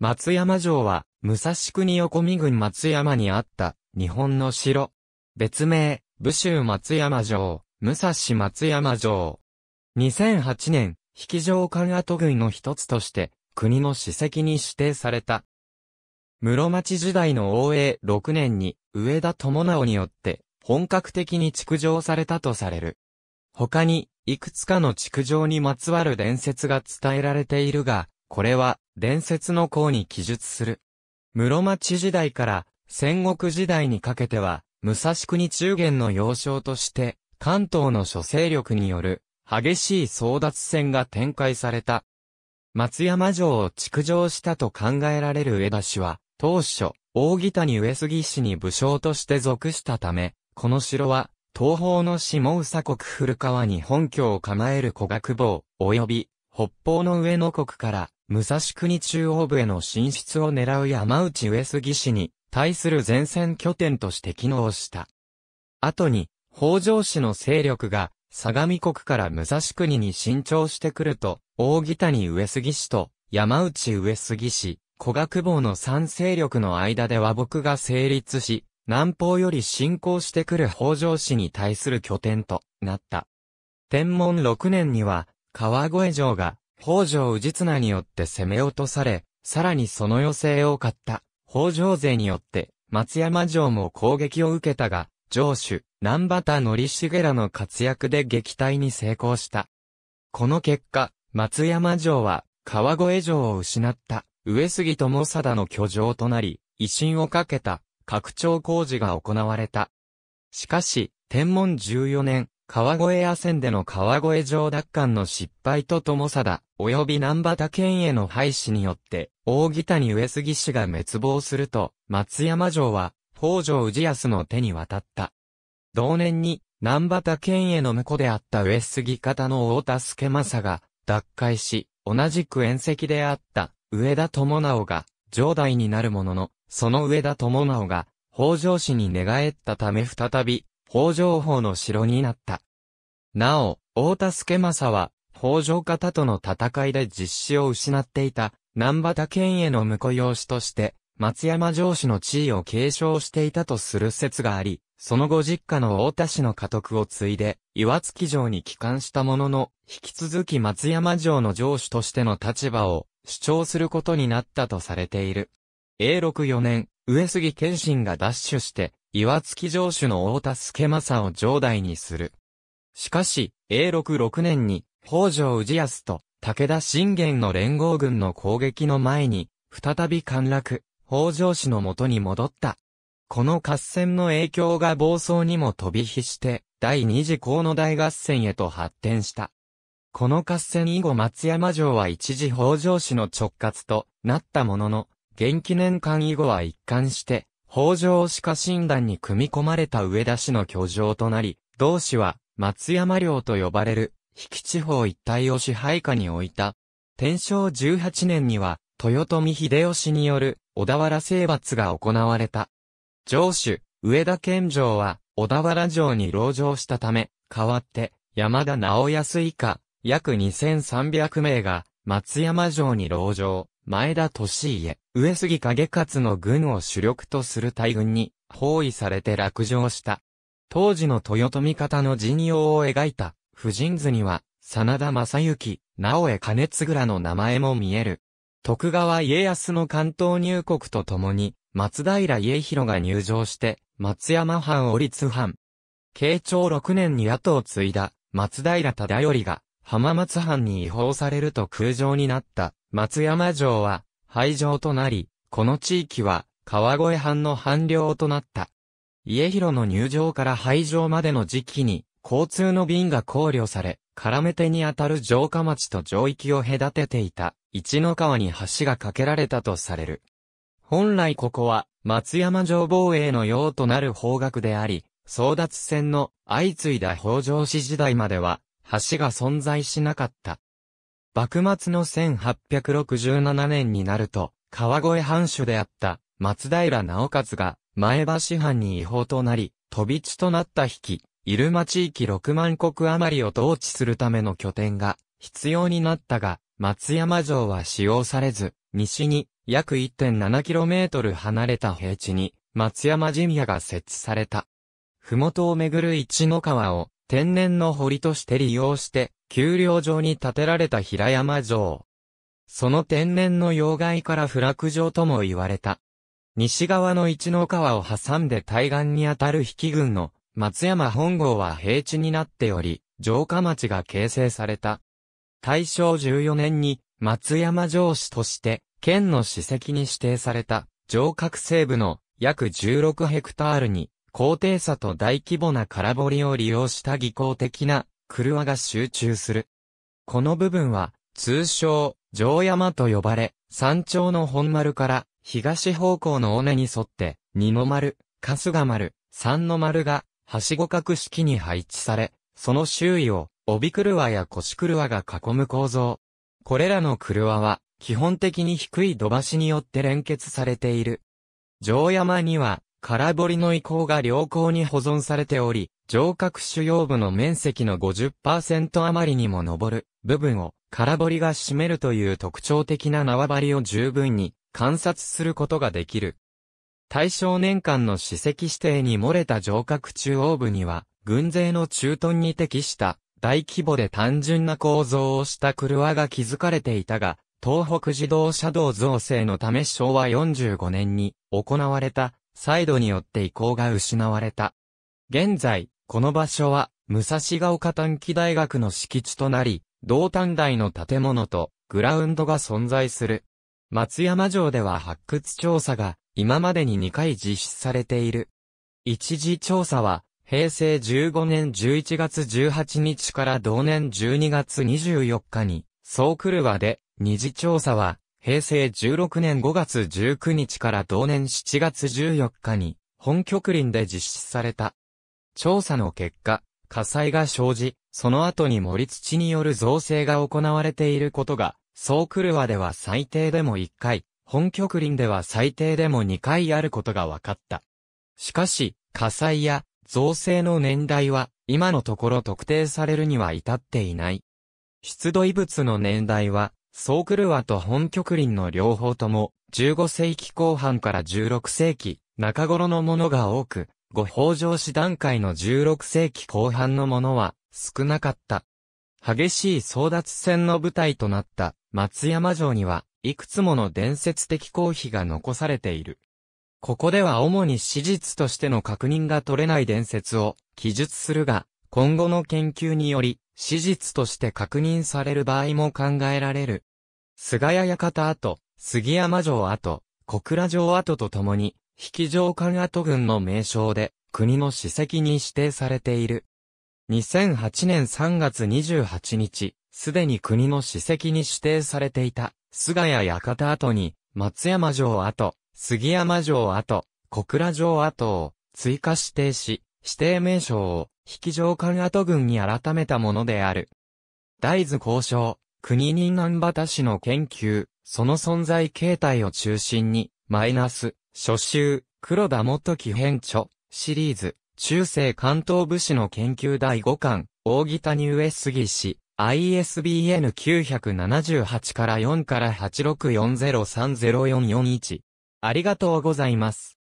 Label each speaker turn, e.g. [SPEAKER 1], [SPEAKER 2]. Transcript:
[SPEAKER 1] 松山城は、武蔵国横見郡松山にあった、日本の城。別名、武州松山城、武蔵松山城。2008年、引城館跡群の一つとして、国の史跡に指定された。室町時代の王永6年に、上田智直によって、本格的に築城されたとされる。他に、いくつかの築城にまつわる伝説が伝えられているが、これは、伝説の項に記述する。室町時代から戦国時代にかけては、武蔵国中原の要衝として、関東の諸勢力による激しい争奪戦が展開された。松山城を築城したと考えられる上田氏は、当初、大谷上杉氏に武将として属したため、この城は、東方の下宇佐国古川に本拠を構える古学坊、及び、北方の上野国から、武蔵国中央部への進出を狙う山内上杉氏に対する前線拠点として機能した。後に、北条氏の勢力が相模国から武蔵国に伸長してくると、大木谷上杉氏と山内上杉氏、古学坊の三勢力の間で和睦が成立し、南方より進行してくる北条氏に対する拠点となった。天文6年には、川越城が北条氏綱によって攻め落とされ、さらにその余勢を買った、北条勢によって、松山城も攻撃を受けたが、城主、南畑則重らの活躍で撃退に成功した。この結果、松山城は、川越城を失った、上杉智貞の居城となり、威信をかけた、拡張工事が行われた。しかし、天文14年、川越野戦での川越城奪還の失敗と友貞、及び南畑県への廃止によって、大木谷上杉氏が滅亡すると、松山城は、北条氏康の手に渡った。同年に、南畑県への婿であった上杉方の大助政が、脱会し、同じく宴席であった、上田智直が、城代になるものの、その上田智直が、北条氏に寝返ったため再び、北条法の城になった。なお、大田助政は、北条方との戦いで実施を失っていた、南畑県への婿養子として、松山城主の地位を継承していたとする説があり、その後実家の大田氏の家督を継いで、岩月城に帰還したものの、引き続き松山城の城主としての立場を主張することになったとされている。永禄4年、上杉謙信が奪取して、岩月城主の大田助政を城代にする。しかし、永禄6年に、北条氏康と武田信玄の連合軍の攻撃の前に、再び陥落、北条氏の元に戻った。この合戦の影響が暴走にも飛び火して、第二次河野大合戦へと発展した。この合戦以後松山城は一時北条氏の直轄となったものの、元記念館以後は一貫して、北条歯科診断に組み込まれた上田氏の居城となり、同氏は松山領と呼ばれる、比企地方一帯を支配下に置いた。天正18年には、豊臣秀吉による小田原征伐が行われた。城主、上田健城は、小田原城に籠城したため、代わって、山田直康以下、約2300名が、松山城に籠城、前田利家、上杉景勝の軍を主力とする大軍に包囲されて落城した。当時の豊臣方の陣容を描いた、婦人図には、真田正幸、直江兼津らの名前も見える。徳川家康の関東入国とともに、松平家広が入城して、松山藩折津藩。慶長6年に後を継いだ、松平忠頼が、浜松藩に違法されると空城になった、松山城は、廃城となり、この地域は川越藩の藩領となった。家広の入場から廃城までの時期に、交通の便が考慮され、絡め手にあたる城下町と城域を隔てていた、一の川に橋が架けられたとされる。本来ここは、松山城防衛の用となる方角であり、争奪戦の相次いだ北条氏時代までは、橋が存在しなかった。幕末の1867年になると、川越藩主であった松平直勝が前橋藩に違法となり、飛び地となった引き、入間地域6万石余りを統治するための拠点が必要になったが、松山城は使用されず、西に約 1.7km 離れた平地に松山神社が設置された。麓をめぐる一の川を天然の堀として利用して丘陵上に建てられた平山城。その天然の要害から不落城とも言われた。西側の一の川を挟んで対岸にあたる引き軍の松山本郷は平地になっており、城下町が形成された。大正14年に松山城市として県の史跡に指定された城郭西部の約16ヘクタールに高低差と大規模な空堀を利用した技巧的な車が集中する。この部分は、通称、城山と呼ばれ、山頂の本丸から、東方向の尾根に沿って、二の丸、春日丸、三の丸が、はしご角式に配置され、その周囲を、帯車や腰車が囲む構造。これらの車は、基本的に低い土橋によって連結されている。城山には、空堀の遺構が良好に保存されており、城郭主要部の面積の50%余りにも上る部分を空堀が占めるという特徴的な縄張りを十分に観察することができる。大正年間の史跡指定に漏れた城郭中央部には、軍勢の駐屯に適した大規模で単純な構造をした車が築かれていたが、東北自動車道造成のため昭和45年に行われたサイドによって移行が失われた。現在、この場所は、武蔵ヶ丘短期大学の敷地となり、同短大の建物とグラウンドが存在する。松山城では発掘調査が今までに2回実施されている。一時調査は平成15年11月18日から同年12月24日に、総来和で、二次調査は平成16年5月19日から同年7月14日に、本局林で実施された。調査の結果、火災が生じ、その後に森土による造成が行われていることが、総車では最低でも1回、本局林では最低でも2回あることが分かった。しかし、火災や造成の年代は、今のところ特定されるには至っていない。出土遺物の年代は、ソークルワと本極林の両方とも、15世紀後半から16世紀、中頃のものが多く、ご法上氏段階の16世紀後半のものは、少なかった。激しい争奪戦の舞台となった松山城には、いくつもの伝説的公費が残されている。ここでは主に史実としての確認が取れない伝説を記述するが、今後の研究により、史実として確認される場合も考えられる菅谷館跡、杉山城跡、小倉城跡とともに、引城館跡群の名称で、国の史跡に指定されている。2008年3月28日、すでに国の史跡に指定されていた、菅谷館跡に、松山城跡、杉山城跡、小倉城跡を追加指定し、指定名称を、引城館跡群に改めたものである。大図交渉、国に南畑市氏の研究、その存在形態を中心に、マイナス、初集、黒田元基編著、シリーズ、中世関東武士の研究第5巻、大木谷上杉氏、ISBN 978から4から864030441。ありがとうございます。